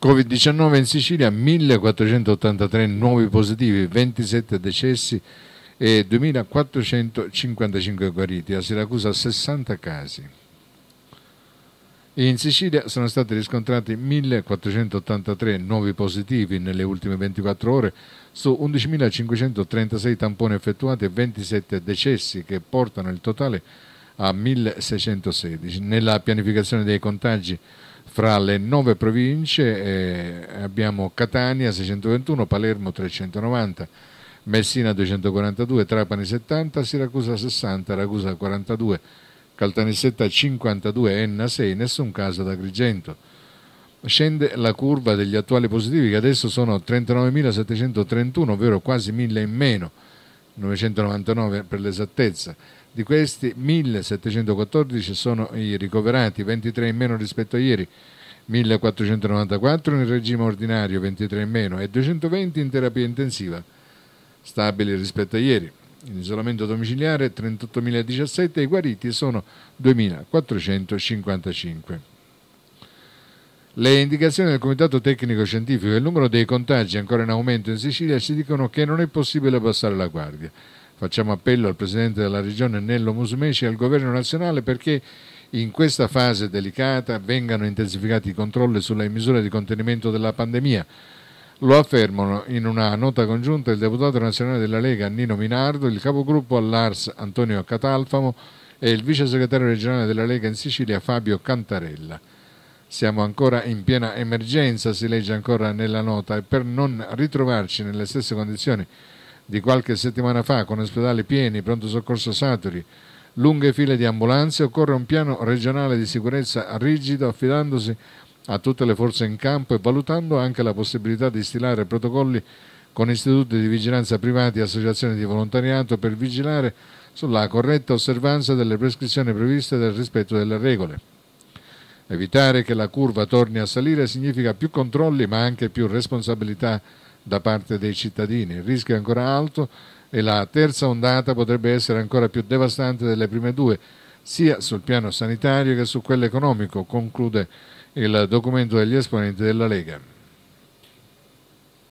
Covid-19 in Sicilia, 1483 nuovi positivi, 27 decessi e 2455 guariti, a Siracusa 60 casi. In Sicilia sono stati riscontrati 1483 nuovi positivi nelle ultime 24 ore su 11.536 tamponi effettuati e 27 decessi che portano il totale a 1.616. Nella pianificazione dei contagi fra le nove province eh, abbiamo Catania 621, Palermo 390, Messina 242, Trapani 70, Siracusa 60, Ragusa 42, Caltanissetta 52, Enna 6, nessun caso da Agrigento. Scende la curva degli attuali positivi che adesso sono 39.731, ovvero quasi 1.000 in meno. 999 per l'esattezza. Di questi 1714 sono i ricoverati, 23 in meno rispetto a ieri, 1494 in regime ordinario, 23 in meno e 220 in terapia intensiva, stabili rispetto a ieri. In isolamento domiciliare 38.017 e i guariti sono 2.455. Le indicazioni del Comitato Tecnico Scientifico e il numero dei contagi ancora in aumento in Sicilia ci dicono che non è possibile abbassare la guardia. Facciamo appello al Presidente della Regione Nello Musumeci e al Governo nazionale perché in questa fase delicata vengano intensificati i controlli sulle misure di contenimento della pandemia. Lo affermano in una nota congiunta il deputato nazionale della Lega Nino Minardo, il capogruppo all'Ars Antonio Catalfamo e il vice segretario regionale della Lega in Sicilia Fabio Cantarella siamo ancora in piena emergenza, si legge ancora nella nota, e per non ritrovarci nelle stesse condizioni di qualche settimana fa, con ospedali pieni, pronto soccorso saturi, lunghe file di ambulanze, occorre un piano regionale di sicurezza rigido affidandosi a tutte le forze in campo e valutando anche la possibilità di stilare protocolli con istituti di vigilanza privati e associazioni di volontariato per vigilare sulla corretta osservanza delle prescrizioni previste e del rispetto delle regole. Evitare che la curva torni a salire significa più controlli ma anche più responsabilità da parte dei cittadini. Il rischio è ancora alto e la terza ondata potrebbe essere ancora più devastante delle prime due, sia sul piano sanitario che su quello economico, conclude il documento degli esponenti della Lega.